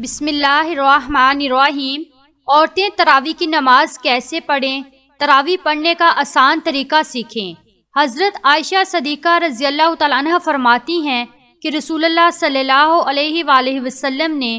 बिसमीम औरतें तरावी की नमाज कैसे पढ़ें तरावी पढ़ने का आसान तरीका सीखें हज़रत आयशा सदीक़ा रज़ी तह फरमाती हैं कि रसूलुल्लाह सल्लल्लाहु अलैहि वसल्लम ने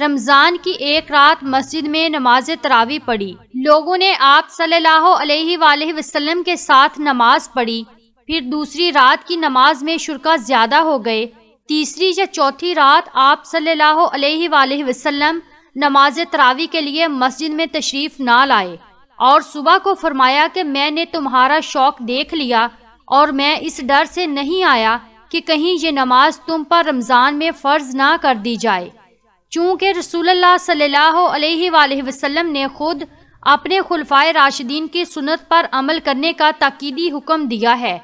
रमज़ान की एक रात मस्जिद में नमाज तरावी पढ़ी लोगों ने आप सल्लल्लाहु अलैहि वसल्लम के साथ नमाज पढ़ी फिर दूसरी रात की नमाज में शुरा ज़्यादा हो गए तीसरी या चौथी रात आप सल्लल्लाहु अलैहि वसल्लम नमाज तरावी के लिए मस्जिद में तशरीफ़ ना लाए और सुबह को फरमाया कि मैंने तुम्हारा शौक देख लिया और मैं इस डर से नहीं आया कि कहीं ये नमाज तुम पर रमज़ान में फ़र्ज ना कर दी जाए चूँकि रसूलुल्लाह सल्लल्लाहु अलैहि वसल्लम ने खुद अपने खुलफाए राशिदीन की सुनत पर अमल करने का ताकीदी हुक्म दिया है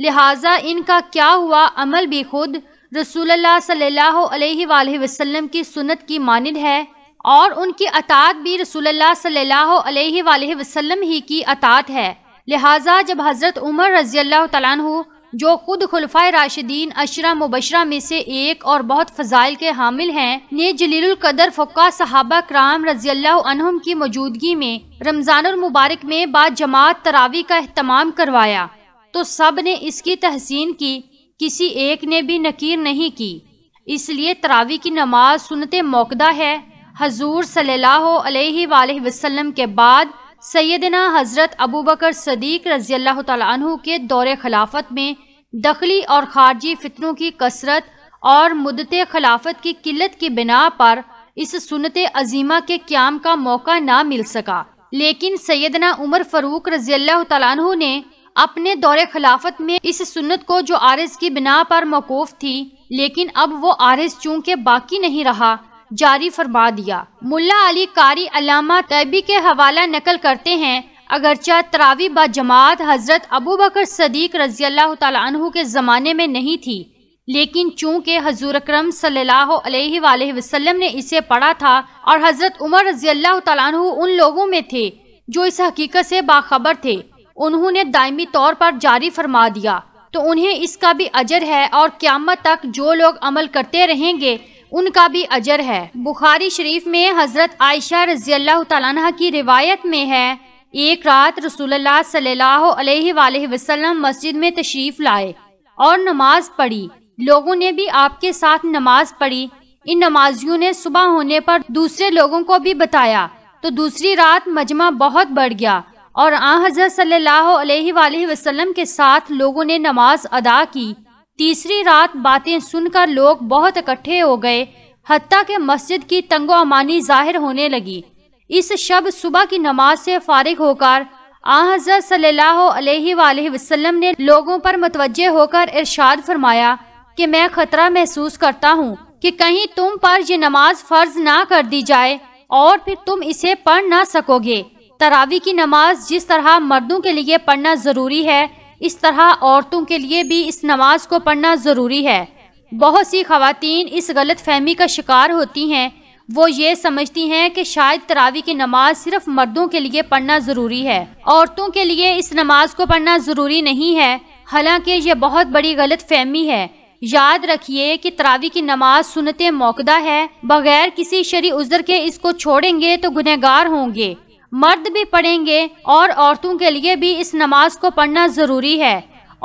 लिहाजा इनका क्या हुआ अमल भी खुद रसूलुल्लाह सल्लल्लाहु अलैहि वसल्लम की सुन्नत की मानद है और उनकी अतात भी रसूलुल्लाह सल्लल्लाहु अलैहि वसल्लम ही की अतात है लिहाजा जब हज़रत उमर रजी अल्लाह तु जो खुद खुलफा राशिदीन अशरा मुबशरा में से एक और बहुत फ़जाइल के हामिल हैं ने जलीलकदर फ़ुका सहाबा कराम रजी अल्लाम की मौजूदगी में रमज़ानमबारक में बाद जमात तरावी का अहतमाम करवाया तो सब ने इसकी तहसीन की किसी एक ने भी नकीर नहीं की इसलिए तरावी की नमाज सुनते मौकदा है हजूर सल्लल्लाहु वसलम के बाद सैदना हज़रत अबू बकर सदीक रजी अल्लाह तु के दौरे खिलाफत में दखली और खारजी फितरों की कसरत और मुदत खिलाफत की किल्लत की बिना पर इस सुनत अजीमा के क्याम का मौका ना मिल सका लेकिन सैदना उमर फरूक रजी अल्लाह तु ने अपने दौरे खिलाफत में इस सुन्नत को जो आरस की बिना पर मौकूफ थी लेकिन अब वो आरज चूंकि बाकी नहीं रहा जारी फरमा दिया मुल्ला अली कारी अलामा तैबी के हवाला नकल करते हैं अगरचा तरावी बा जमात हज़रत अबू बकर सदीक रजी अल्लाह के ज़माने में नहीं थी लेकिन चूंकि हजूर अक्रम वसल्लम ने इसे पढ़ा था और हज़रत उमर रजी अल्लाह उन लोगों में थे जो इस हकीकत से बाखबर थे उन्होंने दायमी तौर पर जारी फरमा दिया तो उन्हें इसका भी अजर है और क्यामत तक जो लोग अमल करते रहेंगे उनका भी अजर है बुखारी शरीफ में हजरत आयशा रजी तला की रिवायत में है एक रात रसुल्ला मस्जिद में तशरीफ़ लाए और नमाज पढ़ी लोगों ने भी आपके साथ नमाज पढ़ी इन नमाजियों ने सुबह होने पर दूसरे लोगों को भी बताया तो दूसरी रात मजमा बहुत बढ़ गया और आ हजरत सल्लल्लाहु अलैहि वसल्लम के साथ लोगों ने नमाज अदा की तीसरी रात बातें सुनकर लोग बहुत इकट्ठे हो गए हती के मस्जिद की तंगो अमानी जाहिर होने लगी इस शब सुबह की नमाज से फारिग होकर आ हजरत सल्लल्लाहु अलैहि वसल्लम ने लोगों पर मतवजह होकर इरशाद फरमाया कि मैं खतरा महसूस करता हूँ कि कहीं तुम पर यह नमाज फर्ज ना कर दी जाए और फिर तुम इसे पढ़ ना सकोगे तरावी की नमाज जिस तरह मर्दों के लिए पढ़ना ज़रूरी है इस तरह औरतों के लिए भी इस नमाज को पढ़ना ज़रूरी है बहुत सी खातन इस गलत फहमी का शिकार होती हैं वो ये समझती हैं कि शायद तरावी की नमाज सिर्फ मर्दों के लिए पढ़ना ज़रूरी है औरतों के लिए इस नमाज को पढ़ना ज़रूरी नहीं है हालांकि यह बहुत बड़ी गलत फहमी है याद रखिए कि तरावी की नमाज सुनते मौकदा है बगैर किसी शरी उजर के इसको छोड़ेंगे तो गुनहगार होंगे मर्द भी पढ़ेंगे और औरतों के लिए भी इस नमाज को पढ़ना ज़रूरी है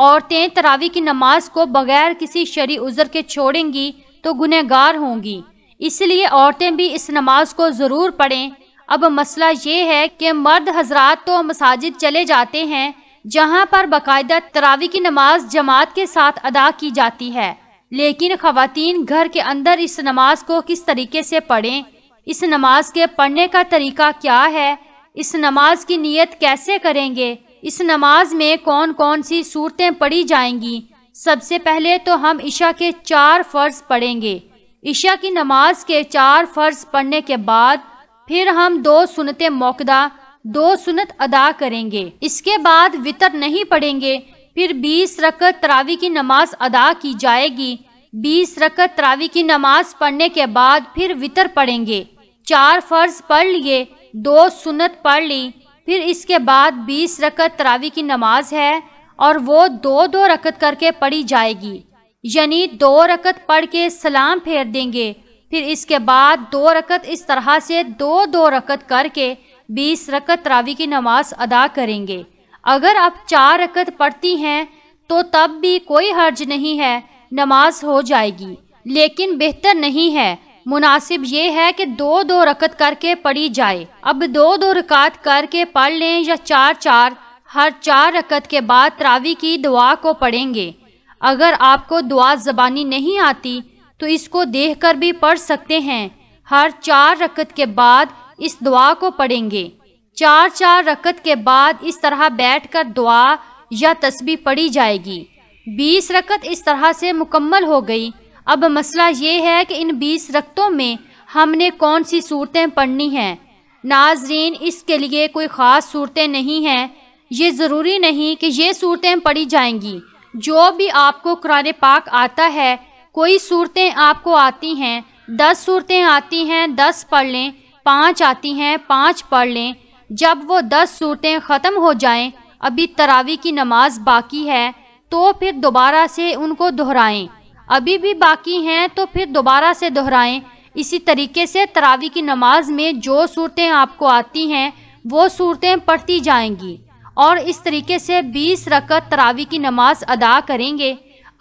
औरतें तरावी की नमाज को बगैर किसी शरी उज़र के छोड़ेंगी तो गुनहगार होंगी इसलिए औरतें भी इस नमाज को ज़रूर पढ़ें अब मसला ये है कि मर्द हजरात तो मसाजिद चले जाते हैं जहाँ पर बाकायदा तरावी की नमाज जमात के साथ अदा की जाती है लेकिन ख़वातीन घर के अंदर इस नमाज को किस तरीके से पढ़ें इस नमाज के पढ़ने का तरीका क्या है इस नमाज की नीयत कैसे करेंगे इस नमाज में कौन कौन सी सूरतें पढ़ी जाएंगी सबसे पहले तो हम ईशा के चार फ़र्ज पढ़ेंगे ईशा की नमाज के चार फ़र्ज पढ़ने के बाद फिर हम दो सुनते मौकदा दो सुनत अदा करेंगे इसके बाद वितर नहीं पढ़ेंगे फिर बीस रकत तरावी की नमाज अदा की जाएगी बीस रकत तरावी की नमाज पढ़ने के बाद फिर वितर पढ़ेंगे चार फ़र्ज पढ़ लिए दो सुनत पढ़ ली फिर इसके बाद बीस रकत तरावी की नमाज है और वो दो दो रकत करके पढ़ी जाएगी यानी दो रकत पढ़ के सलाम फेर देंगे फिर इसके बाद दो रकत इस तरह से दो दो रकत करके बीस रकत तरावी की नमाज अदा करेंगे अगर आप चार रकत पढ़ती हैं तो तब भी कोई हर्ज नहीं है नमाज हो जाएगी लेकिन बेहतर नहीं है मुनासिब ये है कि दो दो रकत करके पढ़ी जाए अब दो दो रकात करके पढ़ लें या चार चार हर चार रकत के बाद तरावी की दुआ को पढ़ेंगे अगर आपको दुआ ज़बानी नहीं आती तो इसको देख कर भी पढ़ सकते हैं हर चार रकत के बाद इस दुआ को पढ़ेंगे चार चार रकत के बाद इस तरह बैठ कर दुआ या तस्बी पढ़ी जाएगी बीस रकत इस तरह से मुकम्मल हो गई अब मसला ये है कि इन बीस रक्तों में हमने कौन सी सूरतें पढ़नी हैं नाजरीन इसके लिए कोई ख़ास सूरतें नहीं हैं ये ज़रूरी नहीं कि ये सूरतें पढ़ी जाएंगी जो भी आपको कुरान पाक आता है कोई सूरतें आपको आती हैं दस सूरतें आती हैं दस पढ़ लें पाँच आती हैं पाँच पढ़ लें जब वो दस सूरतें ख़त्म हो जाएं, अभी तरावी की नमाज बाकी है तो फिर दोबारा से उनको दोहराएं अभी भी बाकी हैं तो फिर दोबारा से दोहराएं इसी तरीके से तरावी की नमाज में जो सूरतें आपको आती हैं वो सूरतें पढ़ती जाएंगी और इस तरीके से 20 रकत तरावी की नमाज अदा करेंगे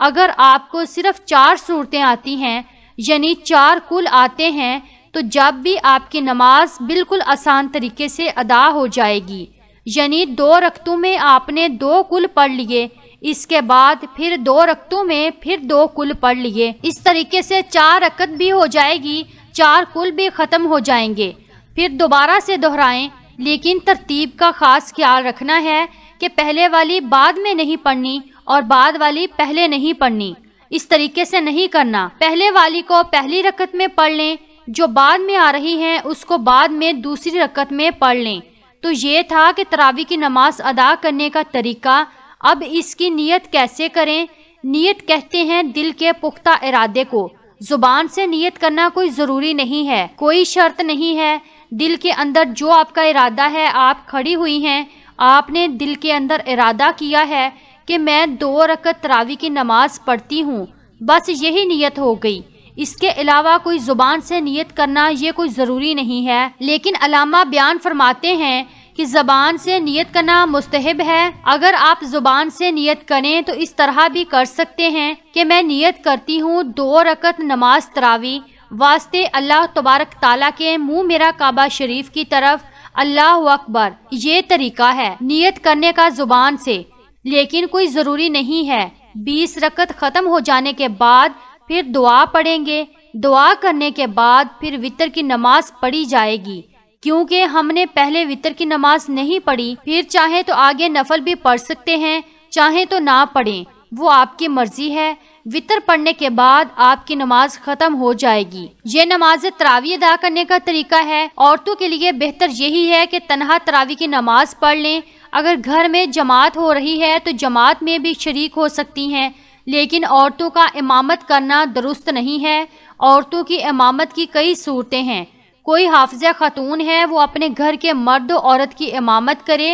अगर आपको सिर्फ चार सूरतें आती हैं यानी चार कुल आते हैं तो जब भी आपकी नमाज बिल्कुल आसान तरीके से अदा हो जाएगी यानी दो रकतों में आपने दो कुल पढ़ लिए इसके बाद फिर दो रक्तों में फिर दो कुल पढ़ लिए इस तरीके से चार रकत भी हो जाएगी चार कुल भी ख़त्म हो जाएंगे फिर दोबारा से दोहराएं लेकिन तरतीब का ख़ास ख्याल रखना है कि पहले वाली बाद में नहीं पढ़नी और बाद वाली पहले नहीं पढ़नी इस तरीके से नहीं करना पहले वाली को पहली रकत में पढ़ लें जो बाद में आ रही हैं उसको बाद में दूसरी रकत में पढ़ लें तो ये था कि तरावी की नमाज अदा करने का तरीका अब इसकी नीयत कैसे करें नीयत कहते हैं दिल के पुख्ता इरादे को जुबान से नीयत करना कोई ज़रूरी नहीं है कोई शर्त नहीं है दिल के अंदर जो आपका इरादा है आप खड़ी हुई हैं आपने दिल के अंदर इरादा किया है कि मैं दो रकत तरावी की नमाज़ पढ़ती हूँ बस यही नीयत हो गई इसके अलावा कोई ज़ुबान से नीयत करना ये कोई ज़रूरी नहीं है लेकिन अलामा बयान फरमाते हैं कि जबान से नियत करना मुस्तहब है अगर आप जुबान से नियत करें तो इस तरह भी कर सकते हैं कि मैं नियत करती हूँ दो रकत नमाज तरावी वास्ते अल्लाह तबारक ताला के मुँह मेरा काबा शरीफ की तरफ अल्लाह अकबर ये तरीका है नियत करने का जुबान से लेकिन कोई ज़रूरी नहीं है बीस रकत ख़त्म हो जाने के बाद फिर दुआ पढ़ेंगे दुआ करने के बाद फिर वितर की नमाज पढ़ी जाएगी क्योंकि हमने पहले वितर की नमाज नहीं पढ़ी फिर चाहे तो आगे नफल भी पढ़ सकते हैं चाहे तो ना पढ़ें वो आपकी मर्जी है वितर पढ़ने के बाद आपकी नमाज खत्म हो जाएगी ये नमाज तरावी अदा करने का तरीका है औरतों के लिए बेहतर यही है कि तनहा तरावी की नमाज पढ़ लें अगर घर में जमात हो रही है तो जमात में भी शरीक हो सकती हैं लेकिन औरतों का इमामत करना दुरुस्त नहीं है औरतों की इमामत की कई सूरतें हैं कोई हाफज ख़ातून है वो अपने घर के मर्द औरत की इमामत करे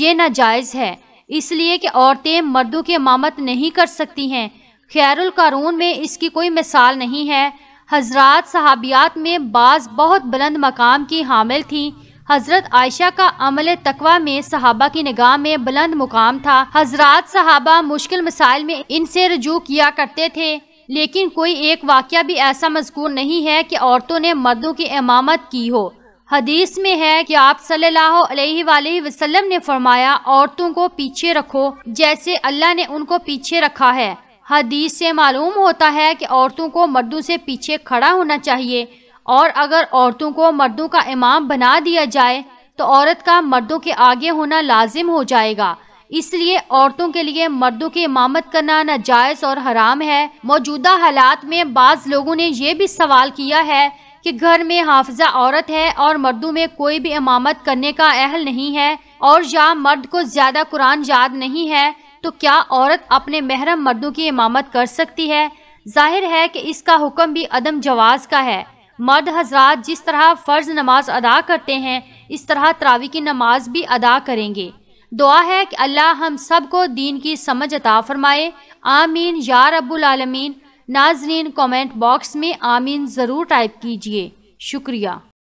ये नाजायज़ है इसलिए कि औरतें मर्दों की इमामत नहीं कर सकती हैं खैरुल कानून में इसकी कोई मिसाल नहीं है हजरत सहाबियात में बाज़ बहुत बुलंद मकाम की हामिल थी हज़रत आयशा का अमल तकवा में सहाबा की निगाह में बुलंद मुकाम था हजरत सहाबा मुश्किल मसाइल में इनसे रजू किया करते थे लेकिन कोई एक वाक्य भी ऐसा मजकूर नहीं है कि औरतों ने मर्दों की इमामत की हो हदीस में है कि आप सल्लल्लाहु अलैहि वसल्लम ने फरमाया औरतों को पीछे रखो जैसे अल्लाह ने उनको पीछे रखा है हदीस से मालूम होता है कि औरतों को मर्दों से पीछे खड़ा होना चाहिए और अगर औरतों को मर्दों का इमाम बना दिया जाए तो औरत का मर्दों के आगे होना लाजिम हो जाएगा इसलिए औरतों के लिए मर्दों की इमामत करना नाजायज़ और हराम है मौजूदा हालात में बाज़ लोगों ने यह भी सवाल किया है कि घर में हाफजा औरत है और मर्दों में कोई भी इमामत करने का अहल नहीं है और या मर्द को ज़्यादा कुरान याद नहीं है तो क्या औरत अपने महरम मर्दों की इमामत कर सकती है जाहिर है कि इसका हुक्म भी अदम जवाज का है मर्द हजरात जिस तरह फ़र्ज नमाज अदा करते हैं इस तरह तरावी की नमाज भी अदा करेंगे दुआ है कि अल्लाह हम सब को दीन की समझ अता फरमाए आमीन या रब्बुल नाजरीन कमेंट बॉक्स में आमीन ज़रूर टाइप कीजिए शुक्रिया